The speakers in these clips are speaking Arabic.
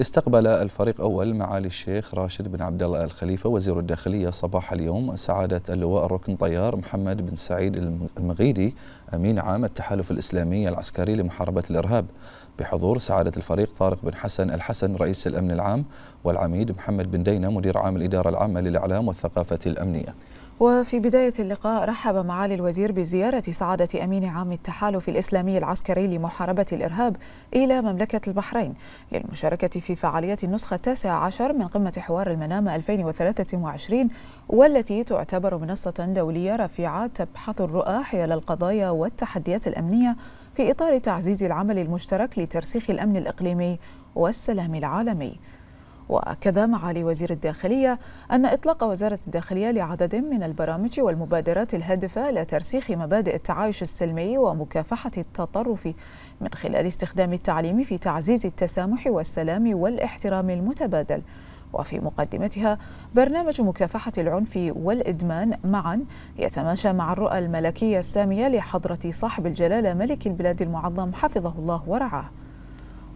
استقبل الفريق أول معالي الشيخ راشد بن عبد الله الخليفة وزير الداخلية صباح اليوم سعادة اللواء الركن طيار محمد بن سعيد المغيدي أمين عام التحالف الإسلامي العسكري لمحاربة الإرهاب بحضور سعادة الفريق طارق بن حسن الحسن رئيس الأمن العام والعميد محمد بن دينة مدير عام الإدارة العامة للإعلام والثقافة الأمنية وفي بداية اللقاء رحب معالي الوزير بزيارة سعادة أمين عام التحالف الإسلامي العسكري لمحاربة الإرهاب إلى مملكة البحرين للمشاركة في فعالية النسخة التاسعة عشر من قمة حوار المنامة 2023 والتي تعتبر منصة دولية رفيعة تبحث الرؤى حيال القضايا والتحديات الأمنية في إطار تعزيز العمل المشترك لترسيخ الأمن الإقليمي والسلام العالمي وأكد معالي وزير الداخلية أن إطلاق وزارة الداخلية لعدد من البرامج والمبادرات الهادفة لترسيخ مبادئ التعايش السلمي ومكافحة التطرف من خلال استخدام التعليم في تعزيز التسامح والسلام والاحترام المتبادل وفي مقدمتها برنامج مكافحة العنف والإدمان معا يتماشى مع الرؤى الملكية السامية لحضرة صاحب الجلالة ملك البلاد المعظم حفظه الله ورعاه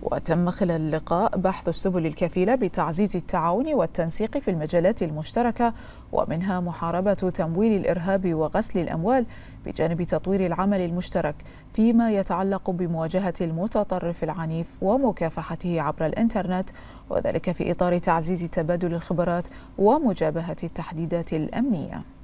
وتم خلال اللقاء بحث السبل الكفيلة بتعزيز التعاون والتنسيق في المجالات المشتركة ومنها محاربة تمويل الإرهاب وغسل الأموال بجانب تطوير العمل المشترك فيما يتعلق بمواجهة المتطرف العنيف ومكافحته عبر الإنترنت وذلك في إطار تعزيز تبادل الخبرات ومجابهة التحديدات الأمنية